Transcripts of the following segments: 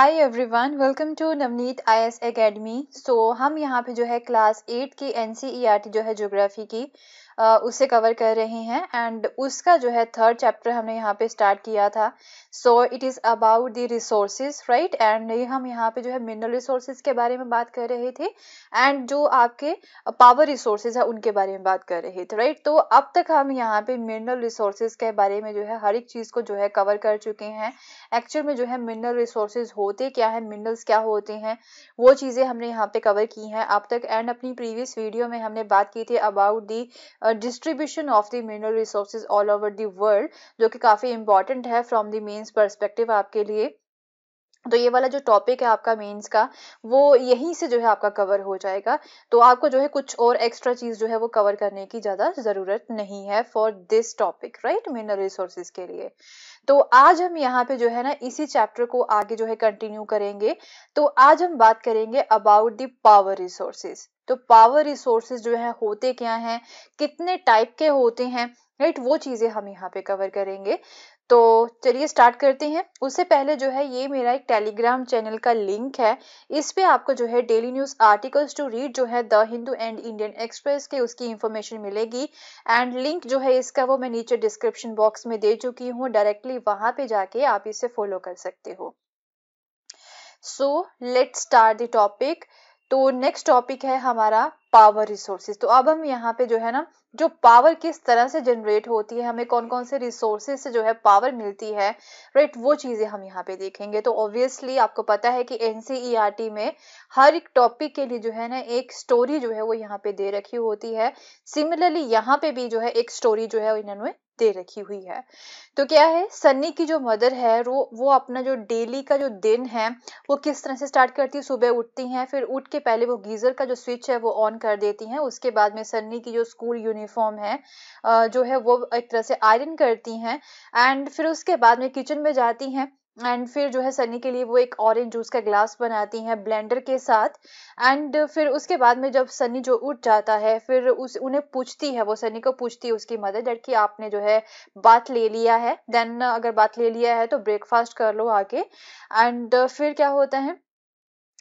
Hi everyone welcome to Navneet IAS academy so हम यहाँ पे जो है क्लास एट की एन जो है ज्योग्राफी की उसे कवर कर रहे हैं एंड उसका जो है थर्ड चैप्टर हमने यहाँ पे स्टार्ट किया था so it is about the resources right and हम यहाँ पे जो है मिनरल रिसोर्सेज के बारे में बात कर रहे थे एंड जो आपके पावर रिसोर्सेज है उनके बारे में बात कर रहे थे राइट right? तो अब तक हम यहाँ पे मिनरल रिसोर्सेज के बारे में जो है हर एक चीज़ को जो है कवर कर चुके हैं एक्चुअल में जो है मिनरल रिसोर्सेज होते क्या है मिनरल्स क्या होते हैं वो चीज़ें हमने यहाँ पे कवर की हैं अब तक एंड अपनी प्रीवियस वीडियो में हमने बात की थी about the distribution of the mineral resources all over the world जो कि काफ़ी इंपॉर्टेंट है फ्रॉम द मेन्स परस्पेक्टिव आपके लिए तो ये वाला जो टॉपिक है आपका मेंस का वो यहीं से जो है आपका कवर हो जाएगा तो आपको जो है कुछ और एक्स्ट्रा चीज़ जो है वो कवर करने की ज़्यादा ज़रूरत नहीं है for this topic right mineral resources के लिए तो आज हम यहाँ पे जो है ना इसी चैप्टर को आगे जो है कंटिन्यू करेंगे तो आज हम बात करेंगे अबाउट द पावर रिसोर्सेज तो पावर रिसोर्सेज जो है होते क्या हैं कितने टाइप के होते हैं राइट वो चीज़ें हम यहाँ पे कवर करेंगे तो चलिए स्टार्ट करते हैं उससे पहले जो है ये मेरा एक टेलीग्राम चैनल का लिंक है इस पे आपको जो है daily news articles to read जो है the Hindu and Indian Express के उसकी इंफॉर्मेशन मिलेगी एंड लिंक जो है इसका वो मैं नीचे डिस्क्रिप्शन बॉक्स में दे चुकी हूँ डायरेक्टली वहां पे जाके आप इसे फॉलो कर सकते हो so let start the topic तो नेक्स्ट टॉपिक है हमारा पावर रिसोर्सेज तो अब हम यहाँ पे जो है ना जो पावर किस तरह से जनरेट होती है हमें कौन कौन से रिसोर्सेज से जो है पावर मिलती है राइट वो चीज़ें हम यहाँ पे देखेंगे तो ऑब्वियसली आपको पता है कि एन e में हर एक टॉपिक के लिए जो है ना एक स्टोरी जो है वो यहाँ पे दे रखी होती है सिमिलरली यहाँ पे भी जो है एक स्टोरी जो है इन्होंने दे रखी हुई है तो क्या है सन्नी की जो मदर है वो वो अपना जो डेली का जो दिन है वो किस तरह से स्टार्ट करती है सुबह उठती हैं फिर उठ के पहले वो गीज़र का जो स्विच है वो ऑन कर देती हैं उसके बाद में सन्नी की जो स्कूल यूनिफॉर्म है जो है वो एक तरह से आयरन करती हैं एंड फिर उसके बाद में किचन में जाती हैं एंड फिर जो है सनी के लिए वो एक ऑरेंज जूस का ग्लास बनाती हैं ब्लेंडर के साथ एंड फिर उसके बाद में जब सनी जो उठ जाता है फिर उस उन्हें पूछती है वो सनी को पूछती है उसकी मदर डैड कि आपने जो है बात ले लिया है देन अगर बात ले लिया है तो ब्रेकफास्ट कर लो आके एंड फिर क्या होता है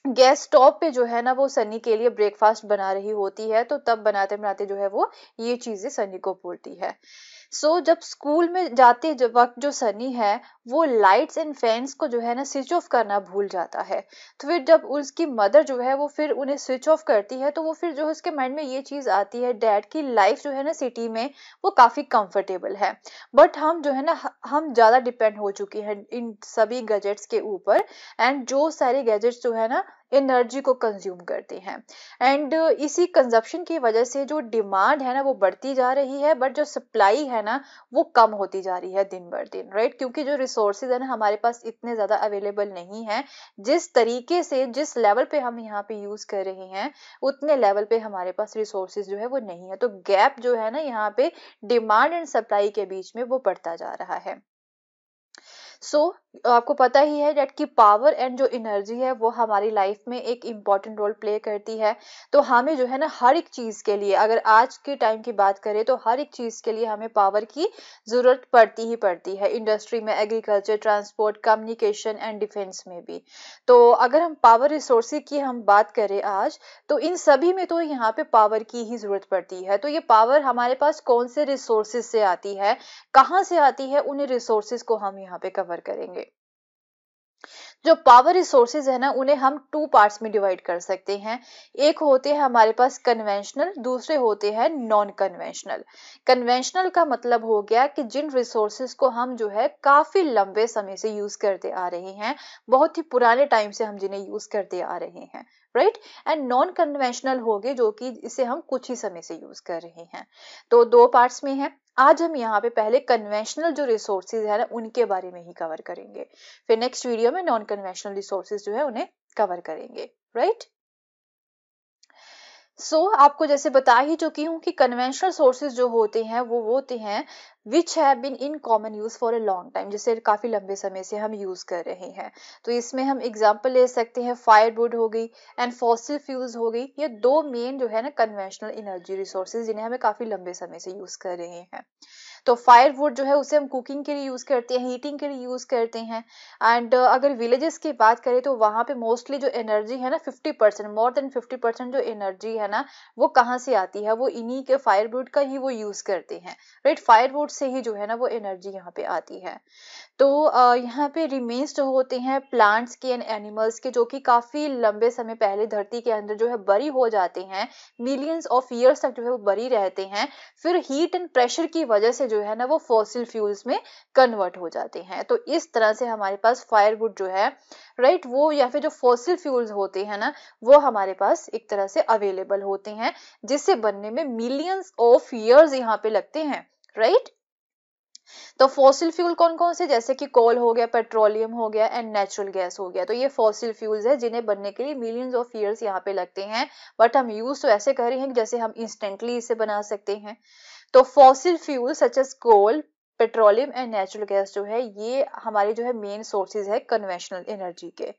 गैस स्टॉप पे जो है ना वो सनी के लिए ब्रेकफास्ट बना रही होती है तो तब बनाते बनाते जो है वो ये चीजें सनी को बोलती है सो so, जब स्कूल में जाते जब वक्त जो सनी है वो लाइट्स एंड फैंस को जो है ना स्विच ऑफ करना भूल जाता है तो फिर जब उसकी मदर जो है वो फिर उन्हें स्विच ऑफ करती है तो वो फिर जो है उसके माइंड में ये चीज़ आती है डैड की लाइफ जो है ना सिटी में वो काफ़ी कंफर्टेबल है बट हम जो है ना हम ज़्यादा डिपेंड हो चुके हैं इन सभी गैजेट्स के ऊपर एंड जो सारे गैजेट्स जो है ना एनर्जी को कंज्यूम करते हैं एंड इसी कंजप्शन की वजह से जो डिमांड है ना वो बढ़ती जा रही है बट जो सप्लाई है ना वो कम होती जा रही है दिन बर दिन राइट क्योंकि जो रिसोर्सेज है ना हमारे पास इतने ज़्यादा अवेलेबल नहीं है जिस तरीके से जिस लेवल पे हम यहाँ पे यूज़ कर रहे हैं उतने लेवल पे हमारे पास रिसोर्सेज जो है वो नहीं है तो गैप जो है ना यहाँ पे डिमांड एंड सप्लाई के बीच में वो बढ़ता जा रहा है सो so, आपको पता ही है डेट की पावर एंड जो एनर्जी है वो हमारी लाइफ में एक इम्पॉर्टेंट रोल प्ले करती है तो हमें जो है ना हर एक चीज़ के लिए अगर आज के टाइम की बात करें तो हर एक चीज़ के लिए हमें पावर की ज़रूरत पड़ती ही पड़ती है इंडस्ट्री में agriculture transport communication and defence में भी तो अगर हम पावर रिसोर्स की हम बात करें आज तो इन सभी में तो यहाँ पे पावर की ही ज़रूरत पड़ती है तो ये पावर हमारे पास कौन से रिसोर्सेज से आती है कहाँ से आती है उन रिसोर्सेज को हम यहाँ पे कवर कवर करेंगे जो पावर रिसोर्सेज है ना उन्हें हम टू पार्ट्स में डिवाइड कर सकते हैं एक होते हैं हमारे पास कन्वेंशनल दूसरे होते हैं नॉन कन्वेंशनल कन्वेंशनल का मतलब हो गया कि जिन रिसोर्सेज को हम जो है काफी लंबे समय से यूज करते आ रहे हैं बहुत ही पुराने टाइम से हम जिन्हें यूज करते आ रहे हैं राइट एंड नॉन कन्वेंशनल हो गए जो कि इसे हम कुछ ही समय से यूज कर रहे हैं तो दो पार्ट्स में है आज हम यहाँ पे पहले कन्वेंशनल जो रिसोर्सेज है ना उनके बारे में ही कवर करेंगे फिर नेक्स्ट वीडियो में नॉन कन्वेंशनल रिसोर्सेज जो है उन्हें कवर करेंगे राइट सो so, आपको जैसे बता ही चुकी हूँ कि कन्वेंशनल सोर्सेज जो होते हैं वो होते हैं which have been in common use for a long time जिसे काफ़ी लंबे समय से हम यूज़ कर रहे हैं तो इसमें हम एग्जाम्पल ले सकते हैं फायरवुड हो गई एंड फॉसिल फ्यूल्स हो गई ये दो मेन जो है ना कन्वेंशनल एनर्जी रिसोर्सेज जिन्हें हमें काफ़ी लंबे समय से यूज़ कर रहे हैं तो फायरवुड जो है उसे हम कुकिंग के लिए यूज़ करते हैं हीटिंग के लिए यूज़ करते हैं एंड uh, अगर विलेजेस की बात करें तो वहाँ पे मोस्टली जो एनर्जी है ना fifty percent more than fifty percent जो एनर्जी है ना वो कहाँ से आती है वो इन्हीं के फायरवुड का ही वो यूज़ करते हैं राइट फायरवुड से ही जो है ना वो एनर्जी यहाँ पे आती है तो uh, यहाँ पे रिमेन्स जो होते हैं प्लांट्स के एंड एनिमल्स के जो कि काफ़ी लंबे समय पहले धरती के अंदर जो है बरी हो जाते हैं मिलियंस ऑफ ईयर्स तक जो है वो बरी रहते हैं फिर हीट एंड प्रेशर की वजह से जो है ना वो फॉसिल फ्यूल्स में कन्वर्ट हो जाते हैं तो इस तरह से हमारे पास फायरवुड जो है राइट वो या फिर जो फॉसिल फ्यूल्स होते हैं ना वो हमारे पास एक तरह से अवेलेबल होते हैं जिससे बनने में मिलियंस ऑफ ईयर्स यहाँ पे लगते हैं राइट तो फॉसिल फ्यूल कौन कौन से जैसे कि कोल हो गया पेट्रोलियम हो गया एंड नेचुरल गैस हो गया तो ये फॉसिल फ्यूल्स है जिन्हें बनने के लिए मिलियंस ऑफ ईयर्स यहाँ पे लगते हैं बट हम यूज तो ऐसे कर रहे हैं जैसे हम इंस्टेंटली इसे बना सकते हैं तो fossil fuel such as coal petroleum and natural gas जो है ये हमारे जो है मेन सोर्सेज है कन्वेंशनल एनर्जी के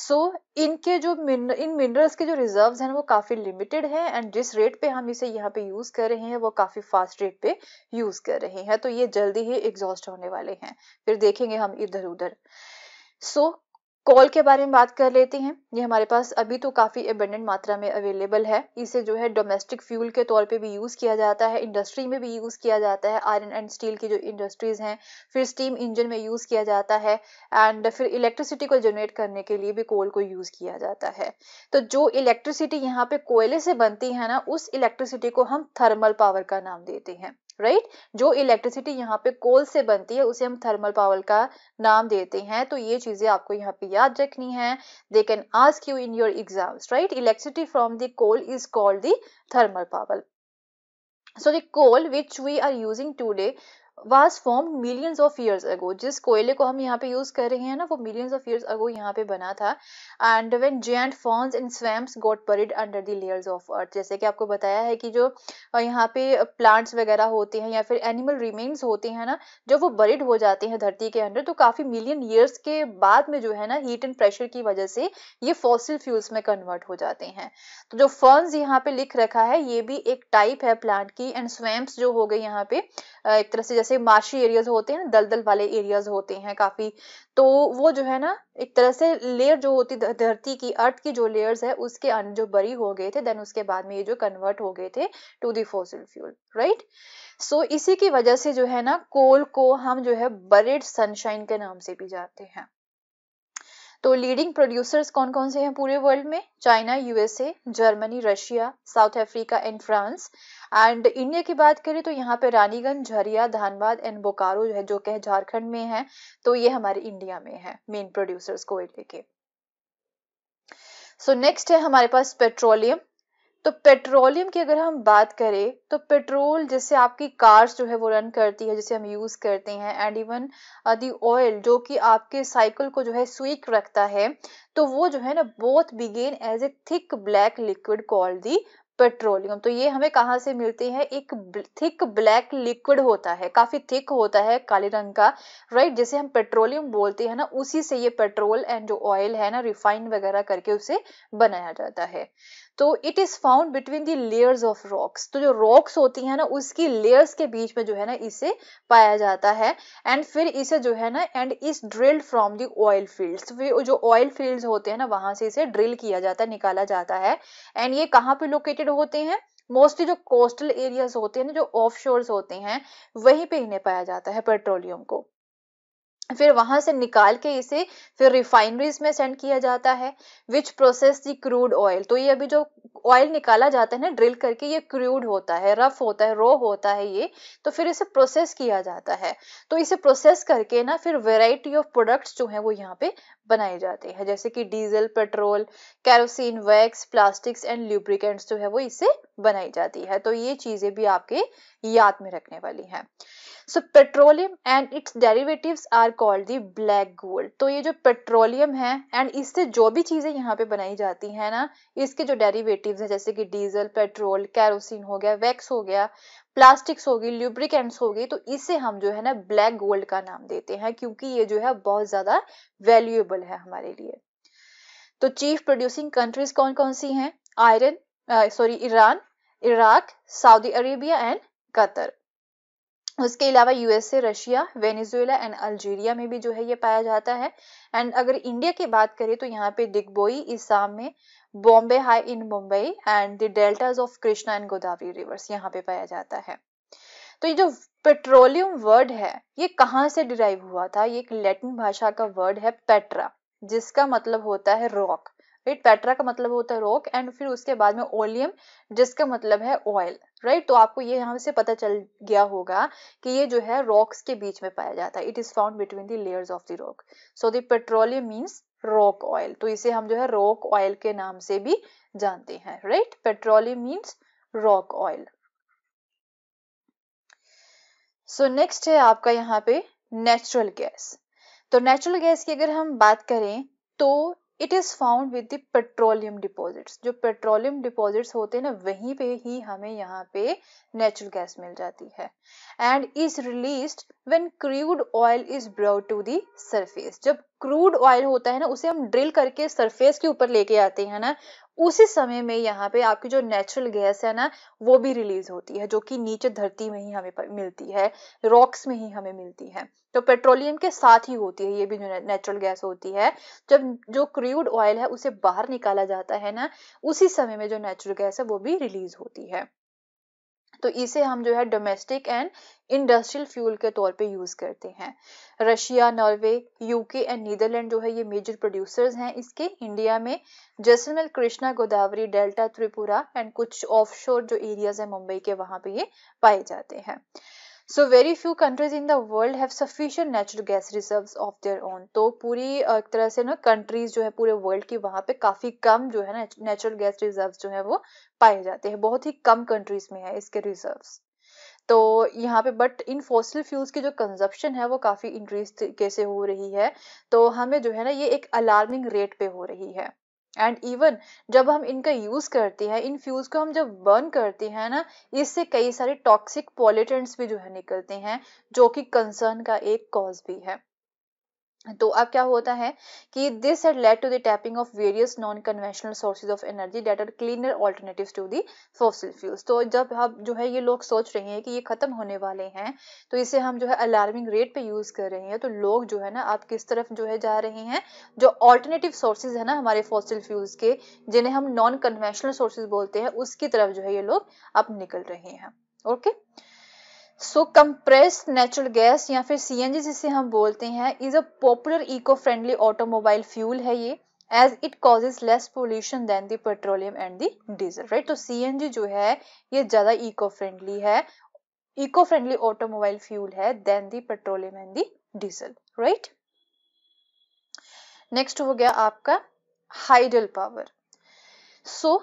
सो so, इनके जो मिनर, इन मिनरल्स के जो रिजर्व हैं वो काफ़ी लिमिटेड हैं एंड जिस रेट पे हम इसे यहाँ पे यूज़ कर रहे हैं वो काफ़ी फास्ट रेट पे यूज़ कर रहे हैं तो ये जल्दी ही एग्जॉस्ट होने वाले हैं फिर देखेंगे हम इधर उधर सो so, कॉल के बारे में बात कर लेते हैं ये हमारे पास अभी तो काफ़ी एबेंडेंट मात्रा में अवेलेबल है इसे जो है डोमेस्टिक फ्यूल के तौर पे भी यूज़ किया जाता है इंडस्ट्री में भी यूज़ किया जाता है आयरन एंड स्टील की जो इंडस्ट्रीज़ हैं फिर स्टीम इंजन में यूज़ किया जाता है एंड फिर इलेक्ट्रिसिटी को जनरेट करने के लिए भी कोल को यूज़ किया जाता है तो जो इलेक्ट्रिसिटी यहाँ पे कोयले से बनती है ना उस इलेक्ट्रिसिटी को हम थर्मल पावर का नाम देते हैं राइट जो इलेक्ट्रिसिटी यहाँ पे कोल से बनती है उसे हम थर्मल पावर का नाम देते हैं तो ये चीजें आपको यहाँ पे याद रखनी है they can ask you in your exams right electricity from the coal is called the thermal power so the coal which we are using today was form millions of years ago जिस कोयले को हम यहाँ पे use कर रहे हैं ना वो मिलियंस ऑफ ईयर्स अगो यहाँ पे बना था and when giant ferns and swamps got buried under the layers of earth जैसे कि आपको बताया है कि जो यहाँ पे प्लांट्स वगैरह होते हैं या फिर एनिमल रिमेन्स होते हैं ना जब वो बरिड हो जाते हैं धरती के अंदर तो काफी मिलियन ईयर्स के बाद में जो है ना हीट एंड प्रेशर की वजह से ये फॉसिल फ्यूल्स में कन्वर्ट हो जाते हैं तो जो फर्न्स यहाँ पे लिख रखा है ये भी एक टाइप है प्लांट की एंड स्वैम्प्स जो हो गई यहाँ पे एक तरह से जैसे जैसे माशी एरियाज होते हैं दलदल वाले एरियाज होते हैं काफी तो वो जो है ना एक तरह से लेयर जो होती धरती की अर्थ की जो लेयर्स है उसके अंदर जो बरी हो गए थे देन उसके बाद में ये जो कन्वर्ट हो गए थे to the fossil fuel right so इसी की वजह से जो है ना कोल को हम जो है बरेड सनशाइन के नाम से भी जाते हैं तो लीडिंग प्रोड्यूसर्स कौन कौन से हैं पूरे वर्ल्ड में China USA Germany Russia South Africa and France and India की बात करें तो यहाँ पे रानीगंज झरिया धानबाद एंड बोकारो जो है जो कि झारखंड में है तो ये हमारे इंडिया में है मेन प्रोड्यूसर्स कोयले के सो so, नेक्स्ट है हमारे पास पेट्रोलियम तो पेट्रोलियम की अगर हम बात करें तो पेट्रोल जिससे आपकी कार्स जो है वो रन करती है जिसे हम यूज़ करते हैं एंड इवन दी ऑयल जो कि आपके साइकिल को जो है स्वीक रखता है तो वो जो है ना both begin as a thick black liquid call the petroleum तो ये हमें कहाँ से मिलती है एक थिक ब्लैक लिक्विड होता है काफी थिक होता है काले रंग का राइट जिसे हम पेट्रोलियम बोलते हैं ना उसी से ये पेट्रोल एंड जो ऑयल है ना रिफाइन वगैरह करके उसे बनाया जाता है तो it is found between the layers of rocks तो जो रॉक्स होती है ना उसकी लेयर्स के बीच में जो है ना इसे पाया जाता है एंड फिर इसे जो है ना and is drilled from the oil fields जो ऑयल फील्ड्स होते हैं ना वहां से इसे ड्रिल किया जाता है निकाला जाता है एंड ये कहाँ पे लोकेटेड होते हैं मोस्टली जो कोस्टल एरियाज होते हैं ना जो ऑफ होते हैं वहीं पे इन्हें पाया जाता है पेट्रोलियम को फिर वहां से निकाल के इसे फिर रिफाइनरीज में सेंड किया जाता है which process the crude oil तो ये अभी जो ऑयल निकाला जाता है ना ड्रिल करके ये क्रूड होता है रफ होता है रो होता है ये तो फिर इसे प्रोसेस किया जाता है तो इसे प्रोसेस करके ना फिर वेराइटी ऑफ प्रोडक्ट्स जो है वो यहाँ पे बनाए जाते हैं जैसे कि diesel petrol kerosene wax plastics and lubricants जो है वो इससे बनाई जाती है तो ये चीज़ें भी आपके याद में रखने वाली हैं so petroleum and its derivatives are called the black gold तो ये जो पेट्रोलियम है एंड इससे जो भी चीज़ें यहाँ पे बनाई जाती है ना इसके जो डेरिवेटिव है जैसे कि डीजल पेट्रोल कैरोसिन हो गया वैक्स हो गया प्लास्टिक्स होगी ल्यूब्रिकेंट्स होगी तो इसे हम जो है ना ब्लैक गोल्ड का नाम देते हैं क्योंकि ये जो है बहुत ज़्यादा वैल्यूएबल है हमारे लिए तो चीफ प्रोड्यूसिंग कंट्रीज कौन कौन सी हैं iron sorry Iran Iraq Saudi Arabia and Qatar उसके अलावा USA Russia Venezuela and Algeria में भी जो है ये पाया जाता है एंड अगर इंडिया की बात करें तो यहाँ पे डिगबोई इसाम में Bombay high in Mumbai and the deltas of Krishna and Godavari rivers यहाँ पे पाया जाता है तो ये जो पेट्रोलियम वर्ड है ये कहाँ से डिराइव हुआ था ये एक लैटिन भाषा का वर्ड है पेट्रा जिसका मतलब होता है रॉक राइट पेट्रा का मतलब होता है रॉक एंड फिर उसके बाद में ओलियम जिसका मतलब है ऑयल राइट तो आपको ये यहाँ से पता चल गया होगा कि ये जो है रॉक्स के बीच में पाया जाता है it is found between the layers of the rock so the petroleum means rock oil तो इसे हम जो है रॉक ऑयल के नाम से भी जानते हैं right petroleum means rock oil so next है आपका यहाँ पे नेचुरल गैस तो नेचुरल गैस की अगर हम बात करें तो it is found with the petroleum deposits जो पेट्रोलियम डिपॉजिट्स होते हैं ना वहीं पे ही हमें यहाँ पे नेचुरल गैस मिल जाती है and is released when crude oil is brought to the surface जब क्रूड ऑयल होता है ना उसे हम ड्रिल करके सरफेस के ऊपर लेके आते हैं ना उसी समय में यहाँ पे आपकी जो नेचुरल गैस है ना वो भी रिलीज होती है जो कि नीचे धरती में ही हमें मिलती है रॉक्स में ही हमें मिलती है तो पेट्रोलियम के साथ ही होती है ये भी जो नेचुरल गैस होती है जब जो क्रूड ऑयल है उसे बाहर निकाला जाता है ना उसी समय में जो नेचुरल गैस है वो भी रिलीज होती है तो इसे हम जो है डोमेस्टिक एंड इंडस्ट्रियल फ्यूल के तौर पे यूज़ करते हैं Russia Norway UK and Netherland जो है ये मेजर प्रोड्यूसर्स हैं इसके इंडिया में जैसलमेर कृष्णा गोदावरी डेल्टा त्रिपुरा एंड कुछ ऑफशोर जो एरियाज हैं मुंबई के वहां पे ये पाए जाते हैं so very few countries in the world have sufficient natural gas reserves of their own तो पूरी एक तरह से ना कंट्रीज जो है पूरे वर्ल्ड की वहाँ पे काफ़ी कम जो है ना नेचुरल गैस रिजर्व जो है वो पाए जाते हैं बहुत ही कम कंट्रीज में है इसके रिजर्व्स तो यहाँ पे बट इन फॉसिल फ्यूल्स की जो कंजप्शन है वो काफ़ी इंक्रीज कैसे हो रही है तो हमें जो है ना ये एक अलार्मिंग रेट पे हो रही है एंड इवन जब हम इनका यूज़ करते हैं इन फ्यूज़ को हम जब बर्न करते हैं ना इससे कई सारे टॉक्सिक पॉलिटेंट्स भी जो है निकलते हैं जो कि कंसर्न का एक कॉज भी है तो अब क्या होता है कि this had led to the tapping of various non conventional sources of energy that are cleaner alternative to the fossil fuels तो जब हम जो है ये लोग सोच रहे हैं कि ये खत्म होने वाले हैं तो इसे हम जो है अलार्मिंग रेट पे यूज कर रहे हैं तो लोग जो है ना आप किस तरफ जो है जा रहे हैं जो ऑल्टरनेटिव सोर्सेज है ना हमारे फॉसिल फ्यूल्स के जिन्हें हम नॉन कन्वेंशनल सोर्सेज बोलते हैं उसकी तरफ जो है ये लोग अब निकल रहे हैं okay okay? So compress natural gas या फिर जी जिसे हम बोलते हैं is a popular eco friendly automobile fuel है ये as it causes less pollution than the petroleum and the diesel right तो जी जो है ये ज्यादा इको फ्रेंडली है इको फ्रेंडली ऑटोमोबाइल फ्यूल है than the petroleum and the diesel right next हो गया आपका hydel power so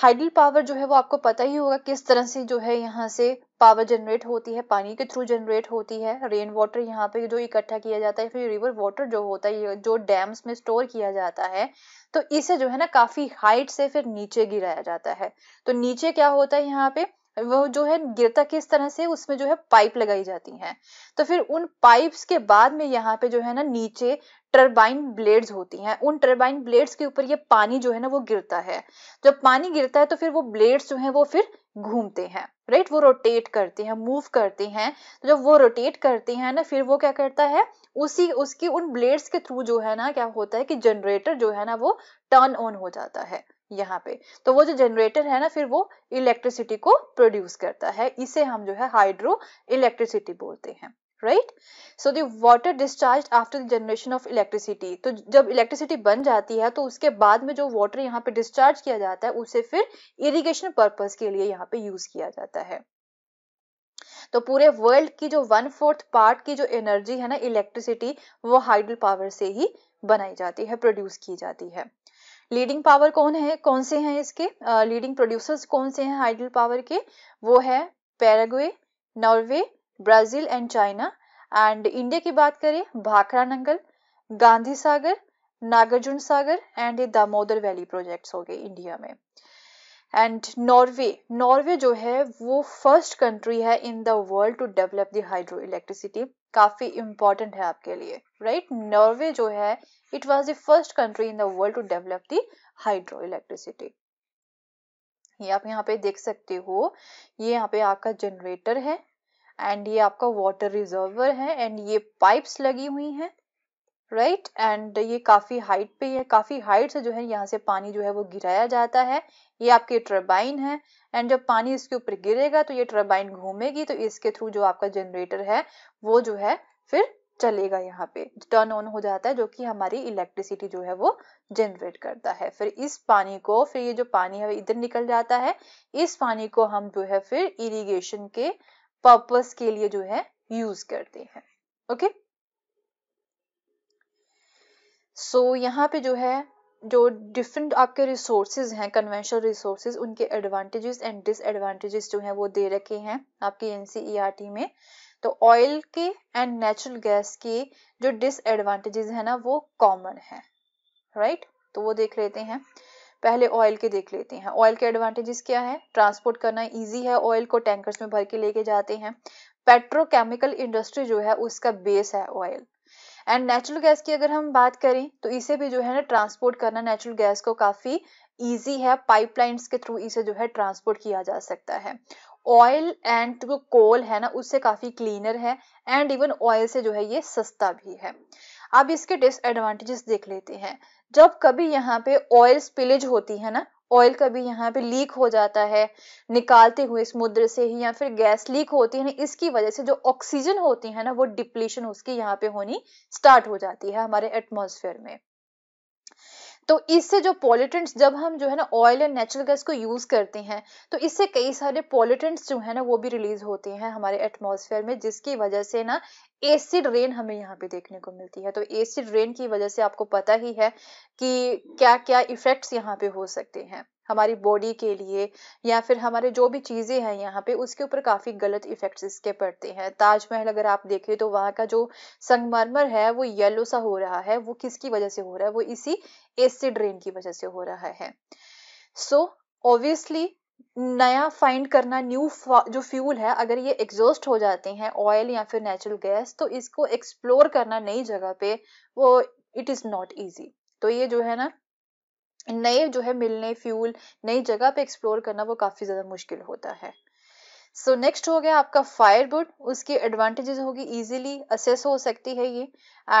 hydel power जो है वो आपको पता ही होगा किस तरह से जो है यहाँ से पावर जनरेट होती है पानी के थ्रू जनरेट होती है रेन वाटर यहाँ पे जो इकट्ठा किया जाता है फिर रिवर वाटर जो होता है जो डैम्स में स्टोर किया जाता है तो इसे जो है ना काफी हाइट से फिर नीचे गिराया जाता है तो नीचे क्या होता है यहाँ पे वो जो है गिरता किस तरह से उसमें जो है पाइप लगाई जाती हैं तो फिर उन पाइप्स के बाद में यहाँ पे जो है ना नीचे टर्बाइन ब्लेड्स होती हैं उन टर्बाइन ब्लेड्स के ऊपर ये पानी जो है ना वो गिरता है जब पानी गिरता है तो फिर वो ब्लेड्स जो है वो फिर घूमते हैं राइट वो रोटेट करते हैं मूव करते हैं तो जब वो रोटेट करते हैं ना फिर वो क्या करता है उसी उसकी उन ब्लेड्स के थ्रू जो है ना क्या होता है कि जनरेटर जो है ना वो टर्न ऑन हो जाता है यहाँ पे तो वो जो जनरेटर है ना फिर वो इलेक्ट्रिसिटी को प्रोड्यूस करता है इसे हम जो है हाइड्रो इलेक्ट्रिसिटी बोलते हैं right so the water discharge after the generation of electricity तो जब इलेक्ट्रिसिटी बन जाती है तो उसके बाद में जो वाटर यहाँ पे डिस्चार्ज किया जाता है उसे फिर इरिगेशन पर्पज के लिए यहाँ पे यूज किया जाता है तो पूरे वर्ल्ड की जो वन फोर्थ पार्ट की जो एनर्जी है ना इलेक्ट्रिसिटी वो हाइड्रो पावर से ही बनाई जाती है प्रोड्यूस की जाती है लीडिंग पावर कौन है कौन से हैं इसके लीडिंग uh, प्रोड्यूसर्स कौन से हैं हाइड्रल पावर के वो है Paraguay Norway Brazil and China and India की बात करें Bhakra Nangal Gandhi Sagar Nagarjuna Sagar and Damodar valley projects हो गए इंडिया में एंड नॉर्वे नॉर्वे जो है वो फर्स्ट कंट्री है in the world to develop the hydro electricity काफ़ी इंपॉर्टेंट है आपके लिए राइट right? नॉर्वे जो है it was the first country in the world to develop the hydro electricity ये आप यहाँ पे देख सकते हो ये यहाँ पे आपका जनरेटर है एंड ये आपका वाटर रिजर्वर है एंड ये पाइप्स लगी हुई हैं राइट एंड ये काफ़ी हाइट पे है काफ़ी हाइट से जो है यहाँ से पानी जो है वो गिराया जाता है ये आपकी टर्बाइन है एंड जब पानी इसके ऊपर गिरेगा तो ये टर्बाइन घूमेगी तो इसके थ्रू जो आपका जनरेटर है वो जो है फिर चलेगा यहाँ पे टर्न ऑन हो जाता है जो कि हमारी इलेक्ट्रिसिटी जो है वो जनरेट करता है फिर इस पानी को फिर ये जो पानी है इधर निकल जाता है इस पानी को हम जो है फिर इरीगेशन के पर्पज के लिए जो है यूज करते हैं ओके okay? सो so, यहाँ पे जो है जो डिफरेंट आपके रिसोर्सेज हैं कन्वेंशनल रिसोर्सेज उनके एडवांटेजेस एंड डिसएडवांटेजेस जो हैं वो दे रखे हैं आपकी एन e में तो ऑयल के एंड नेचुरल गैस के जो डिसएडवांटेजेस है ना वो कॉमन है राइट right? तो वो देख लेते हैं पहले ऑयल के देख लेते हैं ऑयल के एडवांटेजेस क्या है ट्रांसपोर्ट करना ईजी है ऑयल को टैंकर्स में भर के लेके जाते हैं पेट्रोकेमिकल इंडस्ट्री जो है उसका बेस है ऑयल एंड नेचुरल गैस की अगर हम बात करें तो इसे भी जो है ना ट्रांसपोर्ट करना नेचुरल गैस को काफ़ी ईजी है पाइपलाइंस के थ्रू इसे जो है ट्रांसपोर्ट किया जा सकता है ऑयल एंड जो कोल है ना उससे काफ़ी क्लीनर है एंड इवन ऑयल से जो है ये सस्ता भी है अब इसके डिसएडवांटेजेस देख लेते हैं जब कभी यहाँ पे ऑयल स्पिलेज होती है ना ऑयल कभी यहाँ पे लीक हो जाता है निकालते हुए समुद्र से ही या फिर गैस लीक होती है इसकी वजह से जो ऑक्सीजन होती है ना वो डिप्लीशन उसकी यहाँ पे होनी स्टार्ट हो जाती है हमारे एटमोसफेयर में तो इससे जो पॉलिटेंट्स जब हम जो है ना ऑयल एंड नेचुरल गैस को यूज करते हैं तो इससे कई सारे पॉलिटेंट्स जो है ना वो भी रिलीज होते हैं हमारे एटमॉस्फेयर में जिसकी वजह से ना एसिड रेन हमें यहाँ पे देखने को मिलती है तो एसिड रेन की वजह से आपको पता ही है कि क्या क्या इफेक्ट्स यहाँ पे हो सकते हैं हमारी बॉडी के लिए या फिर हमारे जो भी चीज़ें हैं यहाँ पे उसके ऊपर काफ़ी गलत इफेक्ट्स इसके पड़ते हैं ताजमहल अगर आप देखें तो वहां का जो संगमरमर है वो येलो सा हो रहा है वो किसकी वजह से हो रहा है वो इसी एसिड रेन की वजह से हो रहा है सो so, ऑब्वियसली नया फाइंड करना न्यू जो फ्यूल है अगर ये एग्जॉस्ट हो जाते हैं ऑयल या फिर नेचुरल गैस तो इसको एक्सप्लोर करना नई जगह पे वो इट इज़ नॉट ईजी तो ये जो है ना नए जो है मिलने फ्यूल नई जगह पे एक्सप्लोर करना वो काफ़ी ज़्यादा मुश्किल होता है सो so, नेक्स्ट हो गया आपका फायरवुड उसकी एडवांटेजेस होगी इजीली असेस हो सकती है ये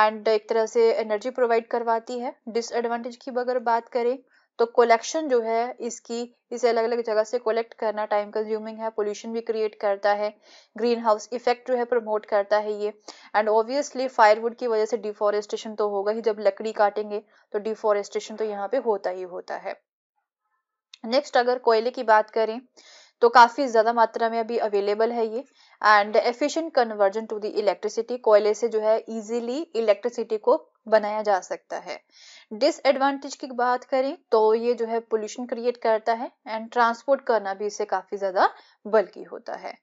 एंड एक तरह से एनर्जी प्रोवाइड करवाती है डिसएडवांटेज की अगर बात करें तो कलेक्शन जो है इसकी इसे अलग अलग जगह से कलेक्ट करना टाइम कंज्यूमिंग है पोल्यूशन भी क्रिएट करता है ग्रीन हाउस इफेक्ट जो है प्रमोट करता है ये एंड ऑब्वियसली फायरवुड की वजह से डिफोरेस्टेशन तो होगा ही जब लकड़ी काटेंगे तो डिफोरेस्टेशन तो यहाँ पे होता ही होता है नेक्स्ट अगर कोयले की बात करें तो काफ़ी ज़्यादा मात्रा में अभी अवेलेबल है ये and efficient conversion to the electricity कोयले से जो है इजीली इलेक्ट्रिसिटी को बनाया जा सकता है डिसएडवांटेज की बात करें तो ये जो है पोल्यूशन क्रिएट करता है एंड ट्रांसपोर्ट करना भी इसे काफी ज्यादा बल्कि होता है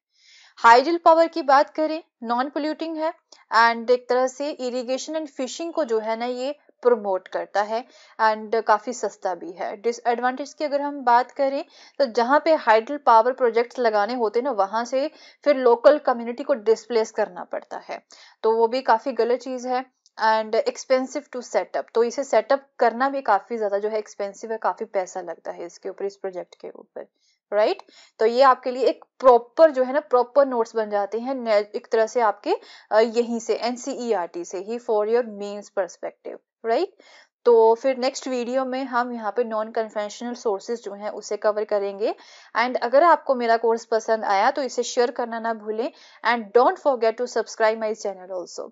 हाइड्रिल पावर की बात करें नॉन पोल्यूटिंग है एंड एक तरह से इरिगेशन एंड फिशिंग को जो है ना ये प्रमोट करता है एंड काफ़ी सस्ता भी है डिसएडवांटेज की अगर हम बात करें तो जहां पे हाइड्रल पावर प्रोजेक्ट्स लगाने होते हैं ना वहां से फिर लोकल कम्युनिटी को डिस्प्लेस करना पड़ता है तो वो भी काफ़ी गलत चीज़ है एंड एक्सपेंसिव टू सेटअप तो इसे सेटअप करना भी काफ़ी ज़्यादा जो है एक्सपेंसिव है काफ़ी पैसा लगता है इसके ऊपर इस प्रोजेक्ट के ऊपर राइट right? तो ये आपके लिए एक प्रॉपर जो है ना प्रॉपर नोट्स बन जाते हैं एक तरह से आपके यहीं से एनसीईआरटी e से ही for your mains perspective right तो फिर नेक्स्ट वीडियो में हम यहाँ पे नॉन कन्वेंशनल सोर्सेज जो हैं उसे कवर करेंगे एंड अगर आपको मेरा कोर्स पसंद आया तो इसे शेयर करना ना भूलें and don't forget to subscribe my channel also